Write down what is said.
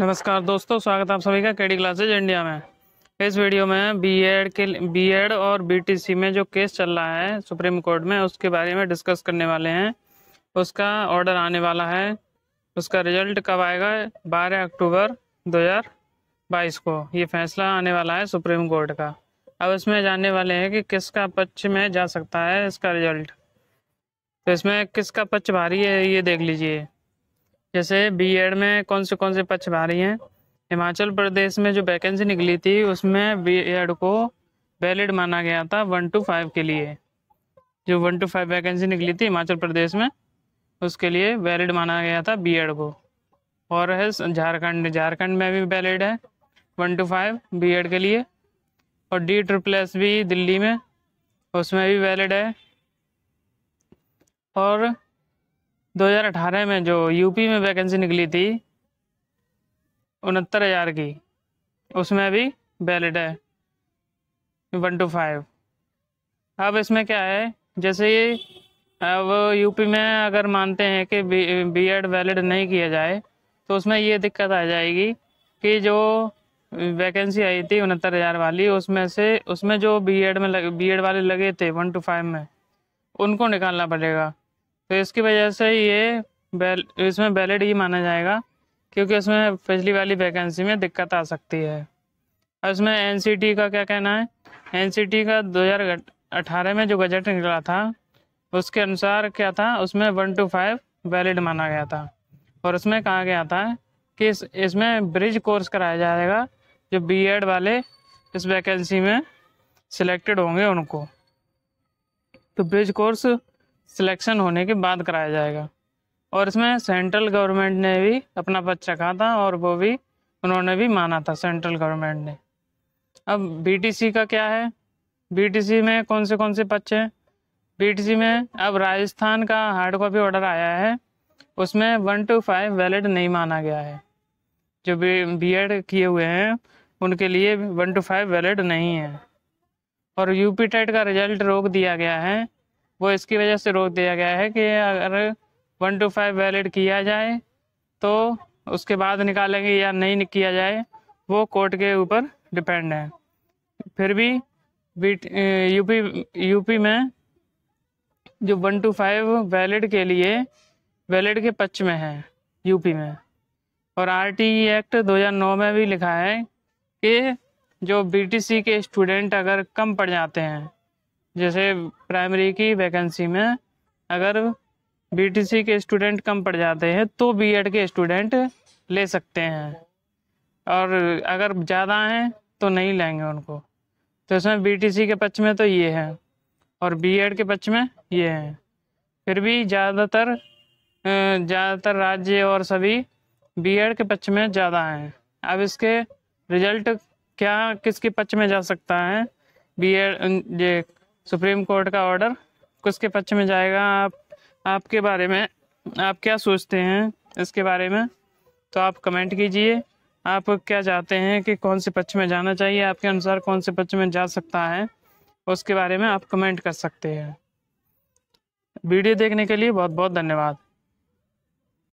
नमस्कार दोस्तों स्वागत आप सभी का केडी क्लासेज इंडिया में इस वीडियो में बीएड के बीएड और बीटीसी में जो केस चल रहा है सुप्रीम कोर्ट में उसके बारे में डिस्कस करने वाले हैं उसका ऑर्डर आने वाला है उसका रिजल्ट कब आएगा 12 अक्टूबर 2022 को ये फैसला आने वाला है सुप्रीम कोर्ट का अब इसमें जानने वाले हैं कि किसका पक्ष में जा सकता है इसका रिजल्ट तो इसमें किसका पक्ष भारी है ये देख लीजिए जैसे बीएड में कौन से कौन से पक्ष भारी हैं हिमाचल प्रदेश में जो वैकेंसी निकली थी उसमें बीएड को वैलिड माना गया था वन टू फाइव के लिए जो वन टू फाइव वैकेंसी निकली थी हिमाचल प्रदेश में उसके लिए वैलिड माना गया था बीएड को और है झारखंड झारखंड में भी वैलिड है वन टू फाइव एड के लिए और डी ट्रिपल एस भी दिल्ली में उसमें भी वैलिड है और 2018 में जो यूपी में वैकेंसी निकली थी उनहत्तर हज़ार की उसमें अभी वैलिड है वन टू फाइव अब इसमें क्या है जैसे अब यूपी में अगर मानते हैं कि बी एड वैलिड नहीं किया जाए तो उसमें ये दिक्कत आ जाएगी कि जो वैकेंसी आई थी उनहत्तर हज़ार वाली उसमें से उसमें जो बीएड में लग, बीएड वाले लगे थे वन टू फाइव में उनको निकालना पड़ेगा तो इसकी वजह से ये बैल इसमें वैलिड ही माना जाएगा क्योंकि इसमें पिछली वाली वैकेंसी में दिक्कत आ सकती है और इसमें एन का क्या कहना है एन का 2018 में जो गजट निकला था उसके अनुसार क्या था उसमें वन टू फाइव वैलिड माना गया था और उसमें कहा गया था कि इस इसमें ब्रिज कोर्स कराया जाएगा जो बीएड वाले इस वैकेंसी में सिलेक्टेड होंगे उनको तो ब्रिज कोर्स सिलेक्शन होने के बाद कराया जाएगा और इसमें सेंट्रल गवर्नमेंट ने भी अपना पद रखा था और वो भी उन्होंने भी माना था सेंट्रल गवर्नमेंट ने अब बीटीसी का क्या है बीटीसी में कौन से कौन से पच्चे हैं बीटीसी में अब राजस्थान का हार्ड कॉपी ऑर्डर आया है उसमें वन टू फाइव वैलिड नहीं माना गया है जो बी एड किए हुए हैं उनके लिए वन टू फाइव वैलिड नहीं है और यूपी टेट का रिजल्ट रोक दिया गया है वो इसकी वजह से रोक दिया गया है कि अगर वन टू फाइव वैलिड किया जाए तो उसके बाद निकालेंगे या नहीं किया जाए वो कोर्ट के ऊपर डिपेंड है फिर भी यूपी यूपी में जो वन टू फाइव वैलिड के लिए वैलिड के पक्ष में है यूपी में और आर टी एक्ट 2009 में भी लिखा है कि जो बीटीसी के स्टूडेंट अगर कम पड़ जाते हैं जैसे प्राइमरी की वैकेंसी में अगर बीटीसी के स्टूडेंट कम पड़ जाते हैं तो बीएड के स्टूडेंट ले सकते हैं और अगर ज़्यादा हैं तो नहीं लेंगे उनको तो इसमें बीटीसी के पक्ष में तो ये है और बीएड के पक्ष में ये है फिर भी ज़्यादातर ज़्यादातर राज्य और सभी बीएड के पक्ष में ज़्यादा हैं अब इसके रिजल्ट क्या किसके पक्ष में जा सकता है बी एड सुप्रीम कोर्ट का ऑर्डर किसके पक्ष में जाएगा आप आपके बारे में आप क्या सोचते हैं इसके बारे में तो आप कमेंट कीजिए आप क्या चाहते हैं कि कौन से पक्ष में जाना चाहिए आपके अनुसार कौन से पक्ष में जा सकता है उसके बारे में आप कमेंट कर सकते हैं वीडियो देखने के लिए बहुत बहुत धन्यवाद